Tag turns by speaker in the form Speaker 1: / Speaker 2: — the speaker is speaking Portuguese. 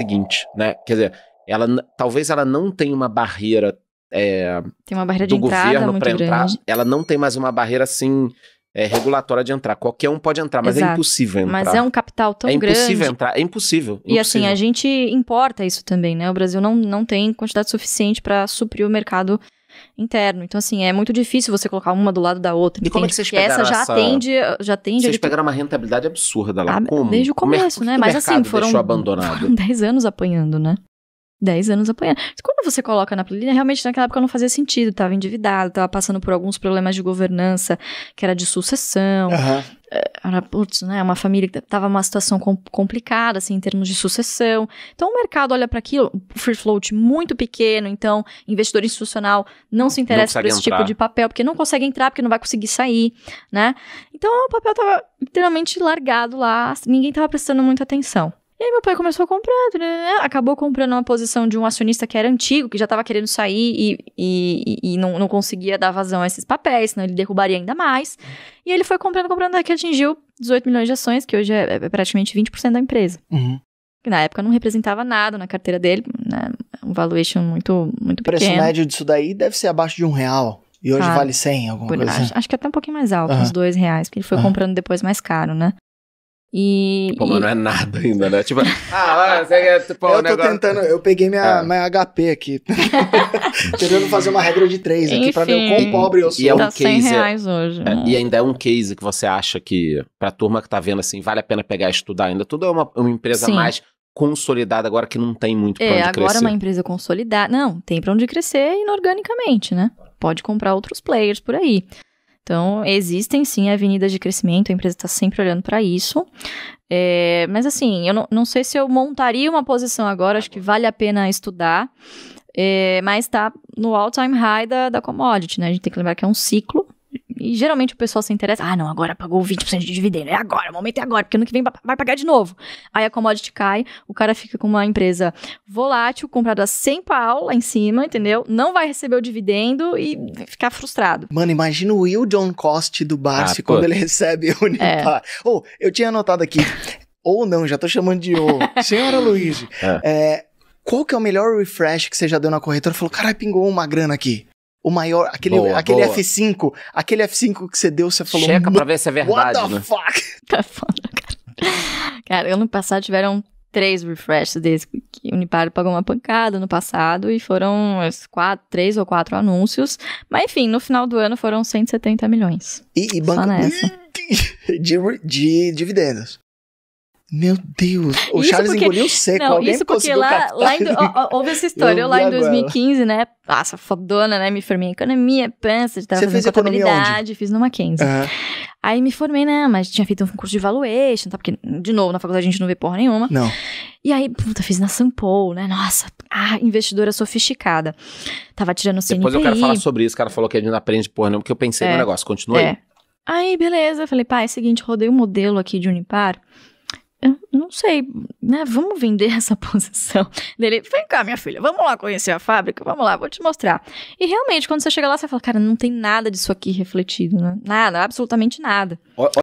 Speaker 1: seguinte, né? Quer dizer, ela, talvez ela não tenha uma barreira. É, tem uma barreira do governo para entrar.
Speaker 2: Ela não tem mais uma barreira assim. É, regulatória de entrar. Qualquer um pode entrar, mas é Exato. é impossível entrar. Mas é um capital tão grande. É impossível grande. entrar, é impossível, impossível. E assim, a
Speaker 1: gente importa isso também, né? O Brasil não, não tem quantidade suficiente para suprir o mercado interno. Então, assim, é muito difícil você colocar uma do lado da outra. E entende? como é que vocês pegaram Porque essa já essa... atende, já atende. Vocês pegaram
Speaker 2: uma rentabilidade absurda lá. Ah, como? Desde o é começo, né? Mas assim, foram
Speaker 1: 10 anos apanhando, né? 10 anos apanhando. Quando você coloca na planilha, realmente naquela época não fazia sentido, estava endividado, estava passando por alguns problemas de governança, que era de sucessão. Uhum. Era, putz, né, uma família que estava numa situação complicada, assim, em termos de sucessão. Então, o mercado olha para aquilo, free float muito pequeno, então, investidor institucional não se interessa não por esse tipo entrar. tipo de papel, porque não consegue entrar, porque não vai conseguir sair, né? Então, o papel estava literalmente largado lá, ninguém estava prestando muita atenção. E aí meu pai começou a comprar, né? acabou comprando uma posição de um acionista que era antigo, que já estava querendo sair e, e, e não, não, conseguia dar vazão a esses papéis, senão ele derrubaria ainda mais. E ele foi comprando, comprando, até que atingiu 18 milhões de ações, que hoje é, é praticamente 20% da empresa. Uhum. Que na época não representava nada na carteira dele, né? um valuation muito, muito pequeno. O preço médio disso daí deve ser abaixo de um real. E hoje vale 100, alguma por, coisa acho, assim. acho que até um pouquinho mais alto, uhum. uns dois reais, porque ele foi uhum. comprando depois mais caro, né? E. Pô, mas não
Speaker 2: é nada ainda, né? Tipo, ah, você é
Speaker 1: tipo. Eu um tô negócio... tentando, eu peguei minha, é. minha HP aqui. tentando fazer uma regra de três aqui Enfim, pra ver o quão pobre eu sou. E é um tá case. 100 reais hoje. É, né?
Speaker 2: E ainda é um case que você acha que, pra turma que tá vendo assim, vale a pena pegar e estudar ainda. Tudo é uma, uma empresa Sim. mais consolidada agora que não tem muito pra é, onde agora É, agora é uma
Speaker 1: empresa consolidada. Não, tem pra onde crescer inorganicamente, né? Pode comprar outros players por aí. Então, existem sim avenidas de crescimento, a empresa está sempre olhando para isso. É, mas assim, eu não, não sei se eu montaria uma posição agora, acho que vale a pena estudar. É, mas está no all-time high da, da commodity, né? A gente tem que lembrar que é um ciclo. E geralmente o pessoal se interessa. Ah, não, agora pagou 20% de dividendo. É agora, o momento é agora, porque ano que vem vai pagar de novo. Aí a commodity cai, o cara fica com uma empresa volátil, comprada sem pau lá em cima, entendeu? Não vai receber o dividendo e ficar frustrado. Mano, imagina o Will John Cost do Barsi ah, quando ele recebe o Unipar. É. Ou, oh, eu tinha anotado aqui. ou não, já tô chamando de ou. Senhora Luiz, é. é qual que é o melhor refresh que você já deu na corretora? Falou, caralho, pingou uma grana aqui o maior, aquele, boa, aquele boa. F5, aquele F5 que você deu, você falou... Checa pra ver se é verdade, What the né? fuck? Tá foda, cara. Cara, ano passado tiveram três refreshes desse, que Unipar pagou uma pancada no passado, e foram quatro, três ou quatro anúncios, mas enfim, no final do ano foram 170 milhões. E, e banco... Só nessa. De, de dividendos. Meu Deus, o isso Charles porque, engoliu seco. Não, Alguém isso porque lá, lá em, houve essa história. Eu, eu lá em 2015, né né? Nossa, fodona, né? Me formei em economia, pança, tava Você fez contabilidade, fiz numa Mackenzie. Uhum. Aí me formei, né? Mas tinha feito um curso de valuation, tá? Porque, de novo, na faculdade a gente não vê porra nenhuma. Não. E aí, puta, fiz na Sampo, né? Nossa, ah, investidora sofisticada. Tava tirando o CNPI. Depois eu quero falar
Speaker 2: sobre isso. O cara falou que a gente não aprende porra nenhuma, porque eu pensei é, no negócio. Continua é. aí.
Speaker 1: Aí, beleza. Falei, pai, é o seguinte, rodei um modelo aqui de Unipar não sei, né? Vamos vender essa posição dele. Vem cá, minha filha, vamos lá conhecer a fábrica, vamos lá, vou te mostrar. E realmente, quando você chega lá, você fala, cara, não tem nada disso aqui refletido, né? Nada, absolutamente nada. O